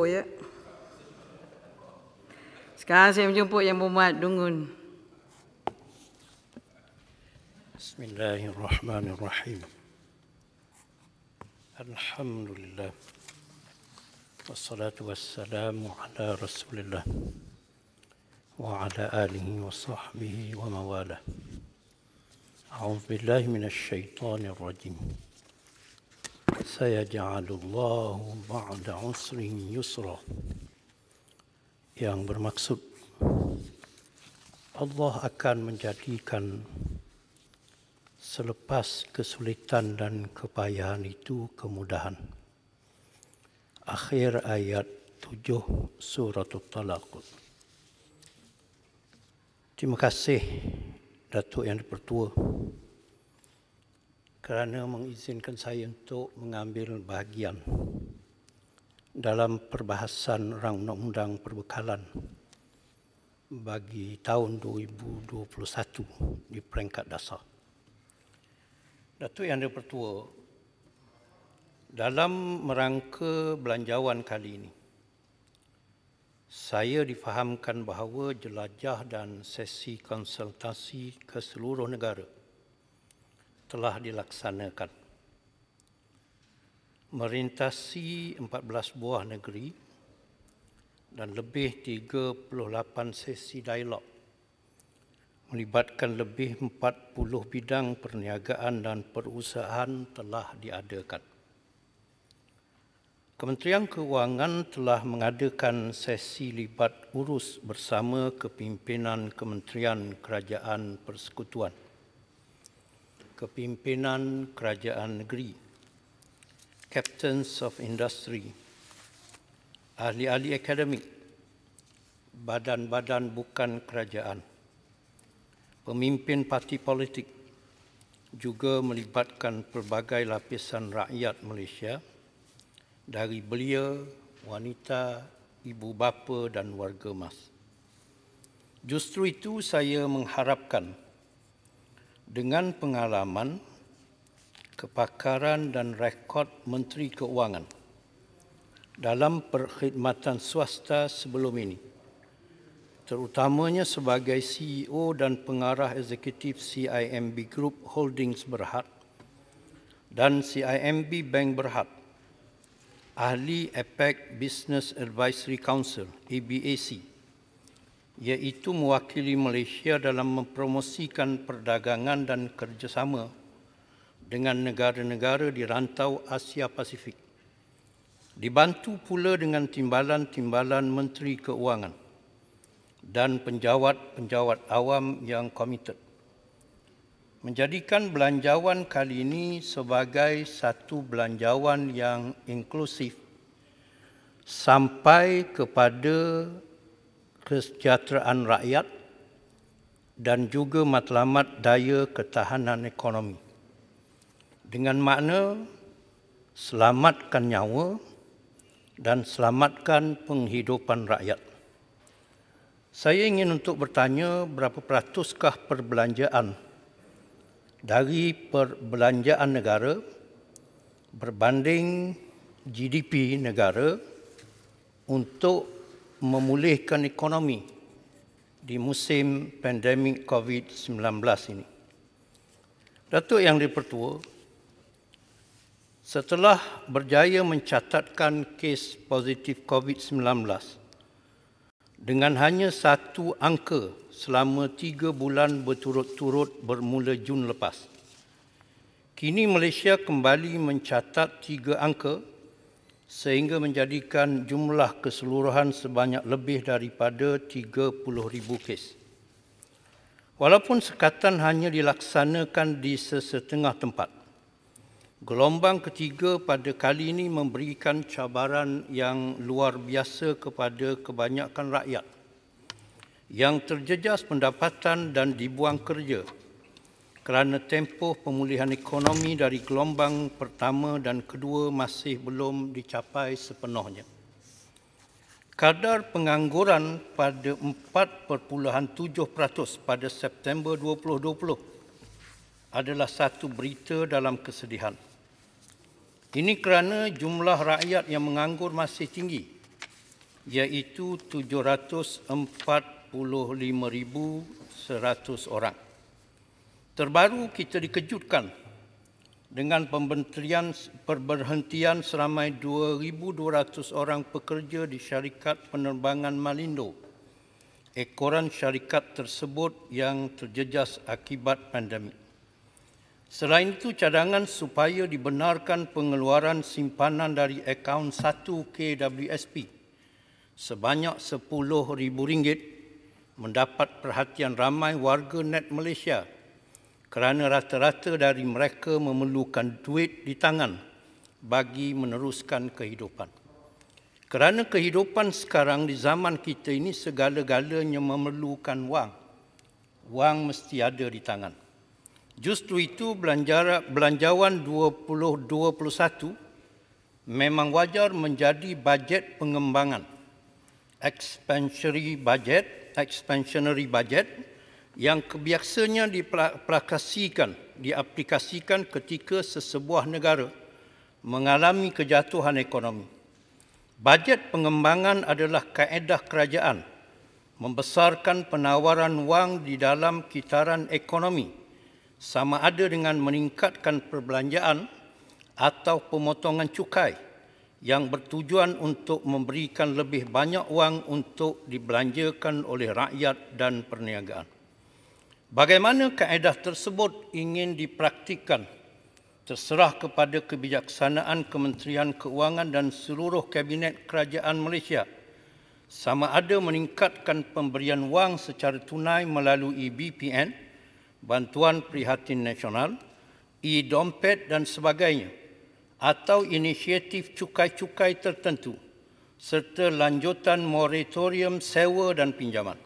Oh ya. Sekarang saya menjemput yang Muhammad Dungun. Bismillahirrahmanirrahim. Alhamdulillah. Wassalatu wassalamu ala Rasulillah wa ala alihi wa sahbihi wa mawalah. A'udzu billahi minasy syaithanir rajim. سيجعل الله بعد عسر yang bermaksud Allah akan menjadikan selepas kesulitan dan kepayahan itu kemudahan. Akhir ayat tujuh surah at Terima kasih Datuk yang dipertua kerana mengizinkan saya untuk mengambil bahagian dalam perbahasan rang undang-undang perbekalan bagi tahun 2021 di peringkat dasar. Datuk Yang Dipertua, dalam merangka belanjawan kali ini, saya difahamkan bahawa jelajah dan sesi konsultasi ke seluruh negara – telah dilaksanakan. Merintasi 14 buah negeri dan lebih 38 sesi dialog melibatkan lebih 40 bidang perniagaan dan perusahaan telah diadakan. Kementerian Kewangan telah mengadakan sesi libat urus bersama kepimpinan Kementerian Kerajaan Persekutuan kepimpinan kerajaan negeri, captains of industry, ahli-ahli akademik, badan-badan bukan kerajaan, pemimpin parti politik juga melibatkan pelbagai lapisan rakyat Malaysia dari belia, wanita, ibu bapa dan warga mas. Justru itu saya mengharapkan dengan pengalaman, kepakaran dan rekod Menteri Keuangan dalam perkhidmatan swasta sebelum ini, terutamanya sebagai CEO dan pengarah eksekutif CIMB Group Holdings Berhad dan CIMB Bank Berhad, ahli APEC Business Advisory Council, EBAC, iaitu mewakili Malaysia dalam mempromosikan perdagangan dan kerjasama dengan negara-negara di rantau Asia Pasifik. Dibantu pula dengan timbalan-timbalan Menteri Keuangan dan penjawat-penjawat awam yang komited. Menjadikan belanjawan kali ini sebagai satu belanjawan yang inklusif sampai kepada kesejahteraan rakyat dan juga matlamat daya ketahanan ekonomi. Dengan makna selamatkan nyawa dan selamatkan penghidupan rakyat. Saya ingin untuk bertanya berapa peratuskah perbelanjaan dari perbelanjaan negara berbanding GDP negara untuk memulihkan ekonomi di musim pandemik COVID-19 ini. Datuk Yang Dipertua, setelah berjaya mencatatkan kes positif COVID-19 dengan hanya satu angka selama tiga bulan berturut-turut bermula Jun lepas, kini Malaysia kembali mencatat tiga angka sehingga menjadikan jumlah keseluruhan sebanyak lebih daripada 30,000 kes. Walaupun sekatan hanya dilaksanakan di sesetengah tempat, gelombang ketiga pada kali ini memberikan cabaran yang luar biasa kepada kebanyakan rakyat yang terjejas pendapatan dan dibuang kerja kerana tempoh pemulihan ekonomi dari gelombang pertama dan kedua masih belum dicapai sepenuhnya. Kadar pengangguran pada 4.7% pada September 2020 adalah satu berita dalam kesedihan. Ini kerana jumlah rakyat yang menganggur masih tinggi iaitu 745,100 orang. Terbaru kita dikejutkan dengan pembentrian perberhentian seramai 2,200 orang pekerja di syarikat penerbangan Malindo. Ekoran syarikat tersebut yang terjejas akibat pandemik. Selain itu, cadangan supaya dibenarkan pengeluaran simpanan dari akaun 1 KWSP sebanyak RM10,000 mendapat perhatian ramai warga net Malaysia kerana rata-rata dari mereka memerlukan duit di tangan bagi meneruskan kehidupan. Kerana kehidupan sekarang di zaman kita ini segala-galanya memerlukan wang. Wang mesti ada di tangan. Justru itu belanjawan 2021 memang wajar menjadi bajet pengembangan. Expansionary budget, expansionary budget yang kebiasanya diperakasikan, diaplikasikan ketika sesebuah negara mengalami kejatuhan ekonomi. Bajet pengembangan adalah kaedah kerajaan membesarkan penawaran wang di dalam kitaran ekonomi sama ada dengan meningkatkan perbelanjaan atau pemotongan cukai yang bertujuan untuk memberikan lebih banyak wang untuk dibelanjakan oleh rakyat dan perniagaan. Bagaimana kaedah tersebut ingin dipraktikan terserah kepada kebijaksanaan Kementerian Keuangan dan seluruh Kabinet Kerajaan Malaysia sama ada meningkatkan pemberian wang secara tunai melalui BPN, Bantuan Prihatin Nasional, e-dompet dan sebagainya atau inisiatif cukai-cukai tertentu serta lanjutan moratorium sewa dan pinjaman.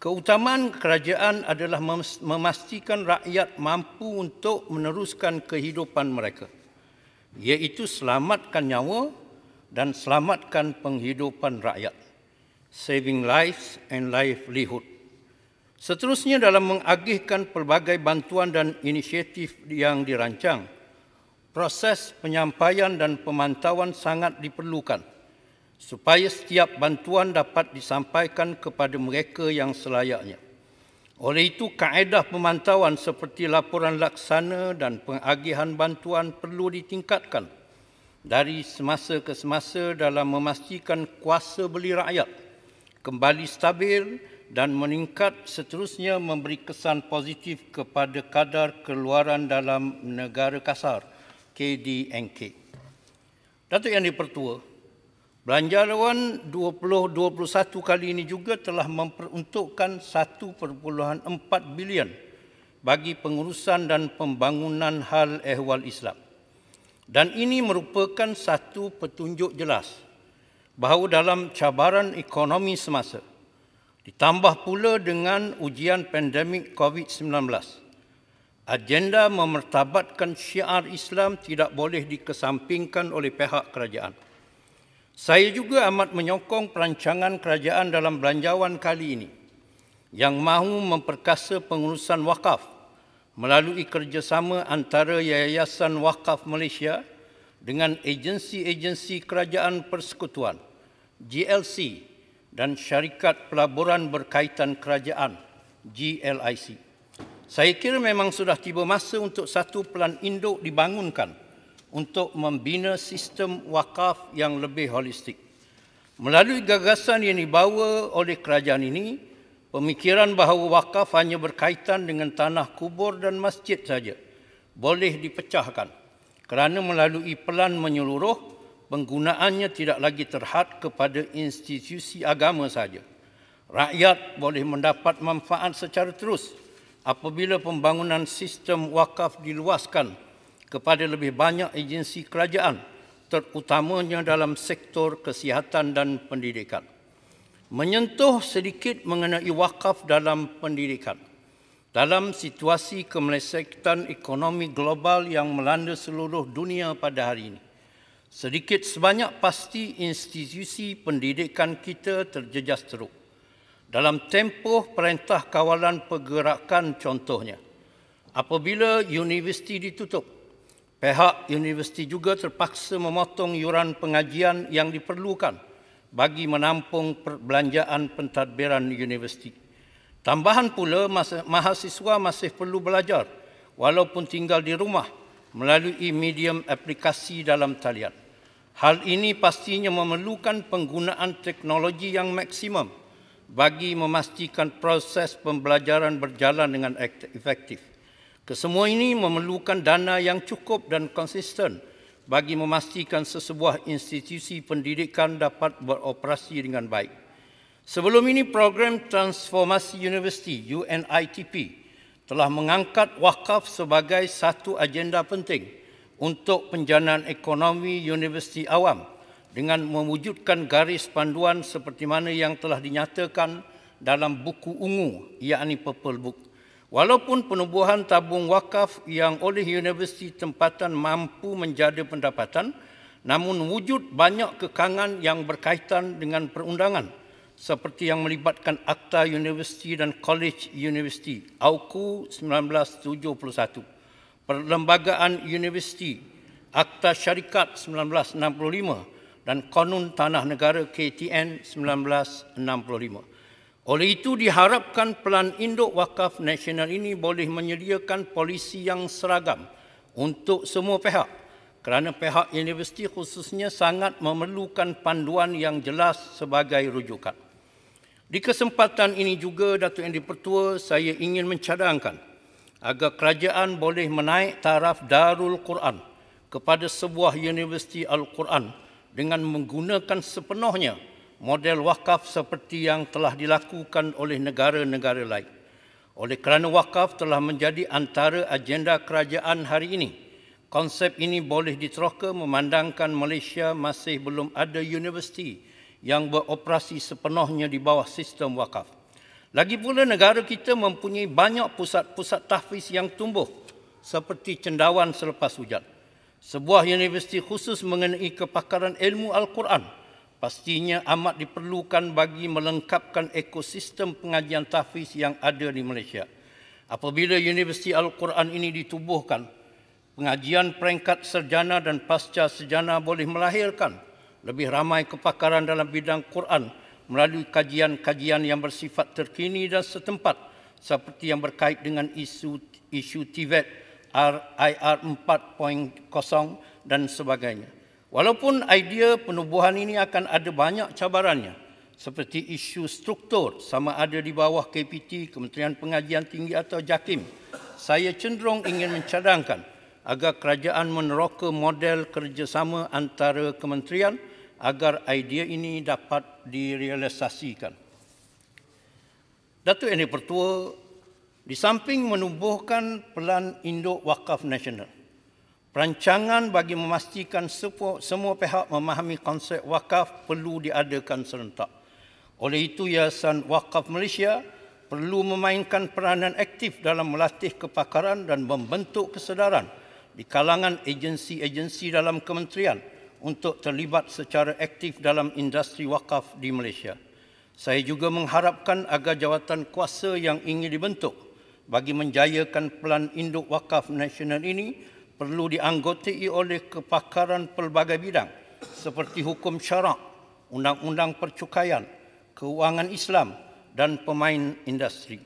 Keutamaan kerajaan adalah memastikan rakyat mampu untuk meneruskan kehidupan mereka, iaitu selamatkan nyawa dan selamatkan penghidupan rakyat. Saving lives and livelihood. Seterusnya dalam mengagihkan pelbagai bantuan dan inisiatif yang dirancang, proses penyampaian dan pemantauan sangat diperlukan supaya setiap bantuan dapat disampaikan kepada mereka yang selayaknya. Oleh itu, kaedah pemantauan seperti laporan laksana dan pengagihan bantuan perlu ditingkatkan dari semasa ke semasa dalam memastikan kuasa beli rakyat kembali stabil dan meningkat seterusnya memberi kesan positif kepada kadar keluaran dalam negara kasar KDNK. Datuk Yang di Pertua, Belanjawan 2021 kali ini juga telah memperuntukkan 1.4 bilion bagi pengurusan dan pembangunan hal ehwal Islam. Dan ini merupakan satu petunjuk jelas bahawa dalam cabaran ekonomi semasa, ditambah pula dengan ujian pandemik COVID-19, agenda memertabatkan syiar Islam tidak boleh dikesampingkan oleh pihak kerajaan. Saya juga amat menyokong perancangan kerajaan dalam belanjawan kali ini yang mahu memperkasa pengurusan wakaf melalui kerjasama antara Yayasan Wakaf Malaysia dengan agensi-agensi kerajaan persekutuan, GLC dan syarikat pelaburan berkaitan kerajaan, GLIC. Saya kira memang sudah tiba masa untuk satu pelan induk dibangunkan untuk membina sistem wakaf yang lebih holistik. Melalui gagasan yang dibawa oleh kerajaan ini, pemikiran bahawa wakaf hanya berkaitan dengan tanah kubur dan masjid saja boleh dipecahkan kerana melalui pelan menyeluruh, penggunaannya tidak lagi terhad kepada institusi agama saja. Rakyat boleh mendapat manfaat secara terus apabila pembangunan sistem wakaf diluaskan kepada lebih banyak agensi kerajaan terutamanya dalam sektor kesihatan dan pendidikan. Menyentuh sedikit mengenai wakaf dalam pendidikan. Dalam situasi kemelesetan ekonomi global yang melanda seluruh dunia pada hari ini, sedikit sebanyak pasti institusi pendidikan kita terjejas teruk. Dalam tempoh perintah kawalan pergerakan contohnya, apabila universiti ditutup, Pihak universiti juga terpaksa memotong yuran pengajian yang diperlukan bagi menampung perbelanjaan pentadbiran universiti. Tambahan pula, mahasiswa masih perlu belajar walaupun tinggal di rumah melalui medium aplikasi dalam talian. Hal ini pastinya memerlukan penggunaan teknologi yang maksimum bagi memastikan proses pembelajaran berjalan dengan efektif. Kesemua ini memerlukan dana yang cukup dan konsisten bagi memastikan sesebuah institusi pendidikan dapat beroperasi dengan baik. Sebelum ini program transformasi universiti UNITP telah mengangkat wakaf sebagai satu agenda penting untuk penjanaan ekonomi universiti awam dengan mewujudkan garis panduan seperti mana yang telah dinyatakan dalam buku ungu iaitu Purple Book 3. Walaupun penubuhan tabung wakaf yang oleh universiti tempatan mampu menjadi pendapatan, namun wujud banyak kekangan yang berkaitan dengan perundangan seperti yang melibatkan Akta Universiti dan College Universiti, AUKU 1971, Perlembagaan Universiti, Akta Syarikat 1965 dan Konun Tanah Negara KTN 1965. Oleh itu diharapkan pelan induk wakaf nasional ini boleh menyediakan polisi yang seragam untuk semua pihak kerana pihak universiti khususnya sangat memerlukan panduan yang jelas sebagai rujukan. Di kesempatan ini juga Datuk Yang Dipertua saya ingin mencadangkan agar kerajaan boleh menaik taraf Darul Quran kepada sebuah universiti Al-Quran dengan menggunakan sepenuhnya model wakaf seperti yang telah dilakukan oleh negara-negara lain. Oleh kerana wakaf telah menjadi antara agenda kerajaan hari ini, konsep ini boleh diteroka memandangkan Malaysia masih belum ada universiti yang beroperasi sepenuhnya di bawah sistem wakaf. Lagi pula negara kita mempunyai banyak pusat-pusat tahfiz yang tumbuh seperti cendawan selepas hujan. Sebuah universiti khusus mengenai kepakaran ilmu Al-Quran – pastinya amat diperlukan bagi melengkapkan ekosistem pengajian tahfiz yang ada di Malaysia. Apabila Universiti Al-Quran ini ditubuhkan, pengajian peringkat serjana dan pasca serjana boleh melahirkan lebih ramai kepakaran dalam bidang Quran melalui kajian-kajian yang bersifat terkini dan setempat seperti yang berkait dengan isu isu TVET, IR 4.0 dan sebagainya. Walaupun idea penubuhan ini akan ada banyak cabarannya seperti isu struktur sama ada di bawah KPT, Kementerian Pengajian Tinggi atau JAKIM, saya cenderung ingin mencadangkan agar kerajaan meneroka model kerjasama antara kementerian agar idea ini dapat direalisasikan. Datuk Yang Pertua, di samping menubuhkan pelan induk wakaf nasional, Perancangan bagi memastikan semua, pihak memahami konsep wakaf perlu diadakan serentak. Oleh itu, Yayasan Wakaf Malaysia perlu memainkan peranan aktif dalam melatih kepakaran dan membentuk kesedaran di kalangan agensi-agensi dalam kementerian untuk terlibat secara aktif dalam industri wakaf di Malaysia. Saya juga mengharapkan agar jawatan kuasa yang ingin dibentuk bagi menjayakan pelan induk wakaf nasional ini perlu dianggotai oleh kepakaran pelbagai bidang seperti hukum syarak, undang-undang percukaian, keuangan Islam dan pemain industri.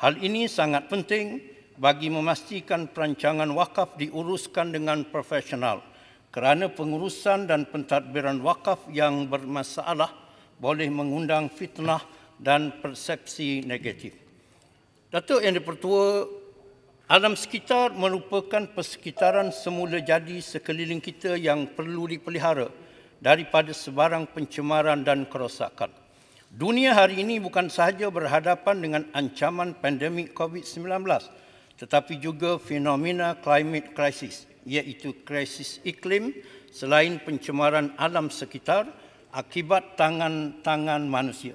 Hal ini sangat penting bagi memastikan perancangan wakaf diuruskan dengan profesional kerana pengurusan dan pentadbiran wakaf yang bermasalah boleh mengundang fitnah dan persepsi negatif. Datuk Yang di-Pertua Alam sekitar merupakan persekitaran semula jadi sekeliling kita yang perlu dipelihara daripada sebarang pencemaran dan kerosakan. Dunia hari ini bukan sahaja berhadapan dengan ancaman pandemik COVID-19 tetapi juga fenomena climate crisis iaitu krisis iklim selain pencemaran alam sekitar akibat tangan-tangan manusia.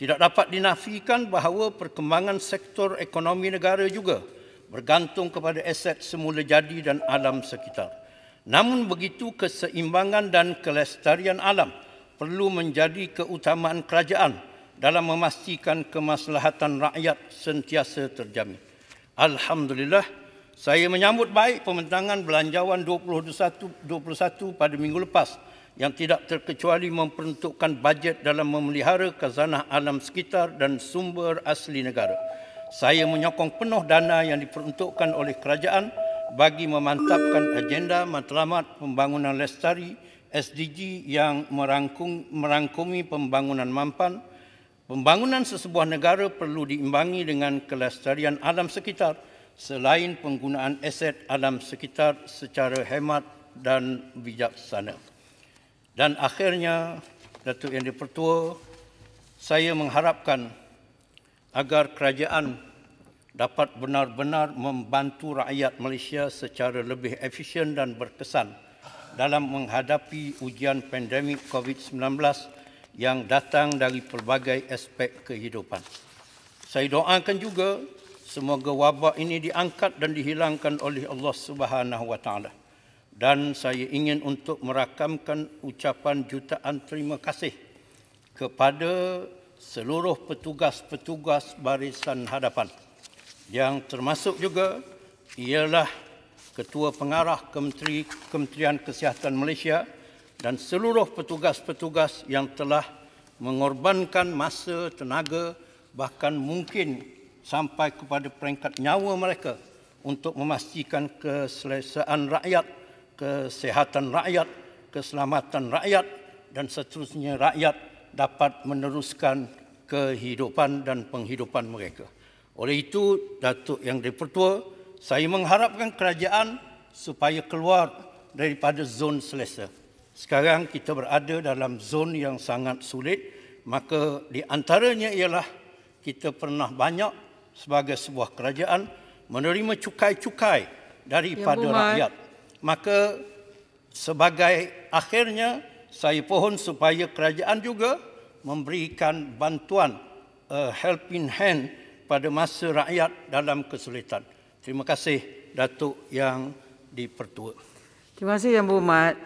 Tidak dapat dinafikan bahawa perkembangan sektor ekonomi negara juga bergantung kepada aset semula jadi dan alam sekitar. Namun begitu, keseimbangan dan kelestarian alam perlu menjadi keutamaan kerajaan dalam memastikan kemaslahatan rakyat sentiasa terjamin. Alhamdulillah, saya menyambut baik pementangan belanjawan 2021 pada minggu lepas yang tidak terkecuali memperuntukkan bajet dalam memelihara kazanah alam sekitar dan sumber asli negara. Saya menyokong penuh dana yang diperuntukkan oleh kerajaan bagi memantapkan agenda matlamat pembangunan lestari SDG yang merangkum, merangkumi pembangunan mampan. Pembangunan sesebuah negara perlu diimbangi dengan kelestarian alam sekitar selain penggunaan aset alam sekitar secara hemat dan bijaksana. Dan akhirnya, Datuk Yang dipertua, saya mengharapkan agar kerajaan dapat benar-benar membantu rakyat Malaysia secara lebih efisien dan berkesan dalam menghadapi ujian pandemik COVID-19 yang datang dari pelbagai aspek kehidupan. Saya doakan juga semoga wabak ini diangkat dan dihilangkan oleh Allah Subhanahu Wataala. Dan saya ingin untuk merakamkan ucapan jutaan terima kasih kepada seluruh petugas-petugas barisan hadapan yang termasuk juga ialah Ketua Pengarah Kementeri Kementerian Kesihatan Malaysia dan seluruh petugas-petugas yang telah mengorbankan masa, tenaga bahkan mungkin sampai kepada peringkat nyawa mereka untuk memastikan keselesaan rakyat, kesehatan rakyat, keselamatan rakyat dan seterusnya rakyat dapat meneruskan kehidupan dan penghidupan mereka. Oleh itu, Datuk Yang Dipertua, saya mengharapkan kerajaan supaya keluar daripada zon selesa. Sekarang kita berada dalam zon yang sangat sulit, maka di antaranya ialah kita pernah banyak sebagai sebuah kerajaan menerima cukai-cukai daripada ya, rakyat. Maka sebagai akhirnya saya pohon supaya kerajaan juga memberikan bantuan uh, helping hand pada masa rakyat dalam kesulitan. Terima kasih Datuk yang dipertua. Terima kasih Yang Berhormat.